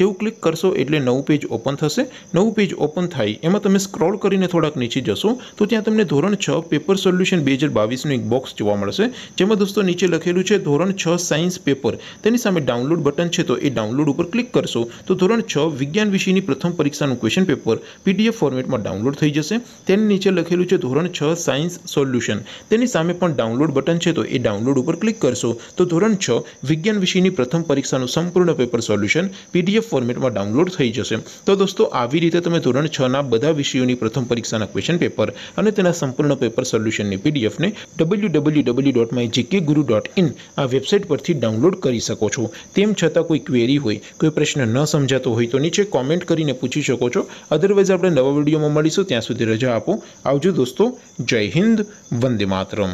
જેવું ક્લિક કરશો એટલે નવું પેજ ઓપન થશે નવું પેજ ઓપન થઈ એમાં તમે સ્ક્રોલ કરીને થોડક નીચે જશો તો ત્યાં તમને ધોરણ 6 પેપર સોલ્યુશન 2022 નો એક બોક્સ જોવા મળશે જેમ કે દોસ્તો નીચે લખેલું છે ધોરણ 6 સાયન્સ પેપર તેની સામે ડાઉનલોડ બટન છે તો એ ડાઉનલોડ ઉપર ક્લિક કરશો તો ધોરણ 6 વિજ્ઞાન વિષયની પ્રથમ પરીક્ષાનું ક્વેશ્ચન પેપર પીડીએફ ફોર્મેટમાં ડાઉનલોડ થઈ જશે તેની નીચે લખેલું છે ધોરણ 6 સાયન્સ સોલ્યુશન તેની સામે પણ ડાઉનલોડ બટન છે તો એ ડાઉનલોડ ઉપર ક્લિક કરશો તો ધોરણ 6 વિજ્ઞાન વિષયની પ્રથમ પરીક્ષાનું સંપૂર્ણ પેપર સોલ્યુશન પીડીએફ ફોર્મેટ માં ડાઉનલોડ થઈ જશે તો દોસ્તો આવી રીતે તમે ધોરણ 6 ના બધા વિષયો ની પ્રથમ પરીક્ષા ના ક્વેશ્ચન પેપર અને તેના સંપૂર્ણ પેપર સોલ્યુશન ની પીડીએફ ને www.mygkguru.in આ વેબસાઈટ પરથી ડાઉનલોડ કરી શકો છો તેમ છતાં કોઈ ક્વેરી હોય કોઈ પ્રશ્ન ન સમજાતો હોય તો નીચે કમેન્ટ કરીને પૂછી શકો છો અધરવાઇઝ આપણે નવા વિડિયો માં મળીશું ત્યાં સુધી રહેજો આપો આવજો દોસ્તો જય હિન્દ વંદે માતરમ